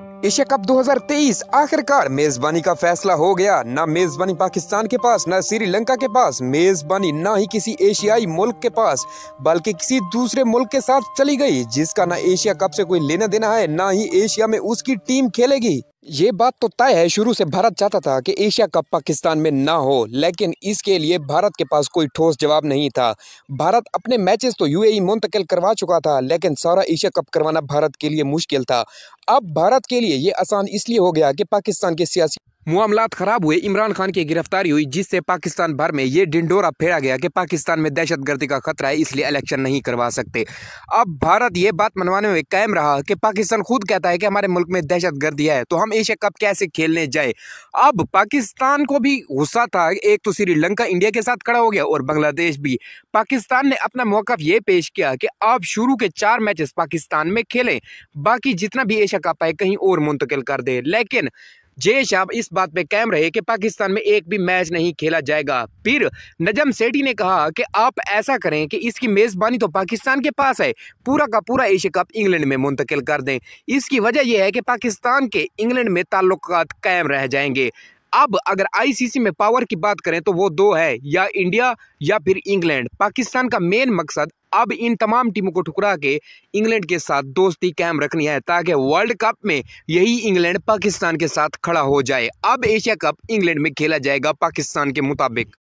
Thank you. Asia cup 2023 आखिरकार मेजबानी का फैसला हो गया न मेजबानी पाकिस्तान के पास न श्रीलंका के पास मेजबानी न ही किसी एशियाई मुल्क के पास बल्कि किसी दूसरे मुल्क के साथ चली गई जिसका न एशिया कप से कोई लेना देना है न ही एशिया में उसकी टीम खेलेगी ये बात तो तय है शुरू से भारत चाहता था कि एशिया कप पाकिस्तान में ना हो लेकिन इसके लिए भारत के पास कोई ठोस जवाब नहीं था भारत अपने मैचेस तो यूएई मुंतकिल करवा चुका था लेकिन सारा एशिया कप करवाना भारत के लिए मुश्किल था अब भारत के लिए लिए ये आसान इसलिए हो गया कि पाकिस्तान के सियासी मामला खराब हुए इमरान खान की गिरफ्तारी हुई जिससे पाकिस्तान भर में ये डिंडोरा फेरा गया कि पाकिस्तान में दहशतगर्दी का खतरा है इसलिए इलेक्शन नहीं करवा सकते अब भारत ये बात मनवाने में कायम रहा कि पाकिस्तान खुद कहता है कि हमारे मुल्क में दहशतगर्दी है तो हम एशिया कप कैसे खेलने जाए अब पाकिस्तान को भी गुस्सा था एक तो श्रीलंका इंडिया के साथ खड़ा हो गया और बांग्लादेश भी पाकिस्तान ने अपना मौकाफ ये पेश किया कि आप शुरू के चार मैचेस पाकिस्तान में खेलें बाकी जितना भी एशिया कप है कहीं और मुंतकिल कर दें लेकिन जय शाह इस बात पर कैम रहे कि पाकिस्तान में एक भी मैच नहीं खेला जाएगा फिर नजम सेठी ने कहा कि आप ऐसा करें कि इसकी मेज़बानी तो पाकिस्तान के पास है पूरा का पूरा एशिया कप इंग्लैंड में मुंतकिल कर दें इसकी वजह यह है कि पाकिस्तान के इंग्लैंड में ताल्लुक कायम रह जाएंगे अब अगर आईसीसी में पावर की बात करें तो वो दो है या इंडिया या फिर इंग्लैंड पाकिस्तान का मेन मकसद अब इन तमाम टीमों को ठुकरा के इंग्लैंड के साथ दोस्ती कायम रखनी है ताकि वर्ल्ड कप में यही इंग्लैंड पाकिस्तान के साथ खड़ा हो जाए अब एशिया कप इंग्लैंड में खेला जाएगा पाकिस्तान के मुताबिक